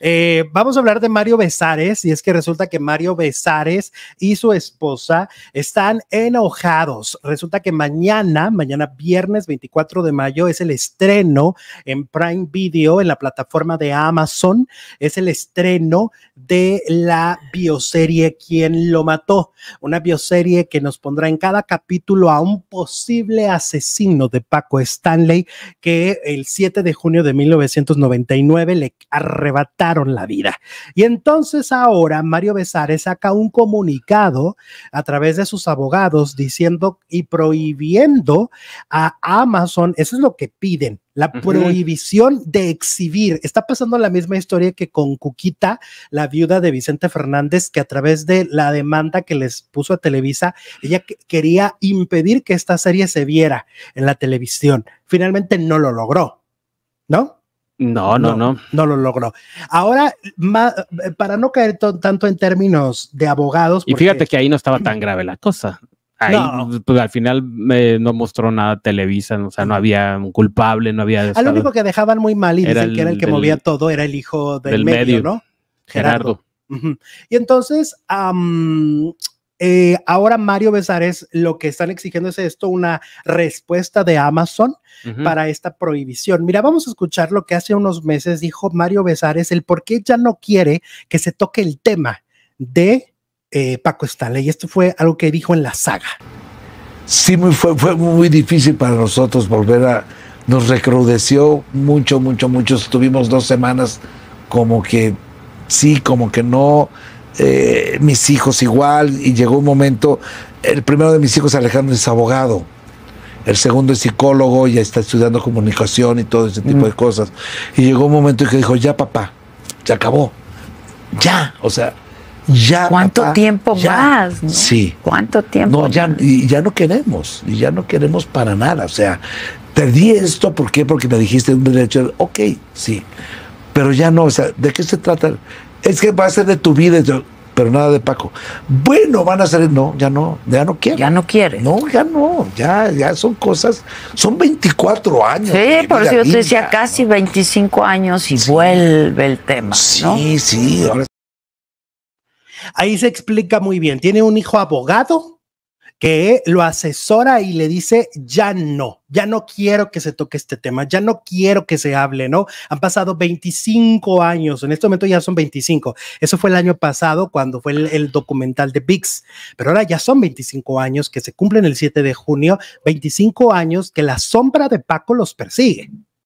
Eh, vamos a hablar de Mario Besares y es que resulta que Mario Besares y su esposa están enojados. Resulta que mañana, mañana viernes 24 de mayo es el estreno en Prime Video, en la plataforma de Amazon, es el estreno de la bioserie Quién lo mató, una bioserie que nos pondrá en cada capítulo a un posible asesino de Paco Stanley que el 7 de junio de 1999 le arrebataron la vida. Y entonces ahora Mario Besares saca un comunicado a través de sus abogados diciendo y prohibiendo a Amazon, eso es lo que piden, la prohibición de exhibir. Está pasando la misma historia que con Cuquita, la viuda de Vicente Fernández, que a través de la demanda que les puso a Televisa, ella quería impedir que esta serie se viera en la televisión. Finalmente no lo logró, ¿no? No, no, no, no. lo logró. Ahora, eh, para no caer tanto en términos de abogados. Y fíjate que ahí no estaba tan grave la cosa. Ahí, pues, al final eh, no mostró nada Televisa, o sea, no había un culpable, no había. Al único que dejaban muy mal y que era el que movía todo, era el hijo del, medio, ¿no? Gerardo. Y entonces, eh, ahora Mario Besares, lo que están exigiendo es esto, una respuesta de Amazon para esta prohibición. Mira, vamos a escuchar lo que hace unos meses dijo Mario Besares, el por qué ya no quiere que se toque el tema de eh, Paco Stanley. Y esto fue algo que dijo en la saga. Sí, muy, fue, fue muy difícil para nosotros volver a... Nos recrudeció mucho, mucho, mucho. Estuvimos dos semanas como que sí, como que no eh, mis hijos igual, y llegó un momento, el primero de mis hijos, Alejandro, es abogado. El segundo es psicólogo, ya está estudiando comunicación y todo ese tipo mm. de cosas. Y llegó un momento y que dijo, ya papá, se acabó. Ya, o sea, ya. ¿Cuánto tiempo más? Sí. ¿Cuánto tiempo? No, ya, y ya no queremos, y ya no queremos para nada. O sea, te di esto, ¿por qué? Porque me dijiste un derecho. Ok, sí. Pero ya no, o sea, ¿de qué se trata? es que va a ser de tu vida, pero nada de Paco. Bueno, van a ser, no, ya no, ya no quiere. Ya no quiere. No, ya no, ya, ya son cosas, son 24 años. Sí, por eso yo te decía casi 25 años y vuelve el tema. Sí, sí, Ahí se explica muy bien. Tiene un hijo abogado que lo asesora y le dice, ya no, ya no quiero que se toque este tema, ya no quiero que se hable, ¿no? Han pasado 25 años, en este momento ya son 25, eso fue el año pasado cuando fue el, documental de VIX, pero ahora ya son 25 años que se cumplen el 7 de junio, 25 años que la sombra de Paco los persigue.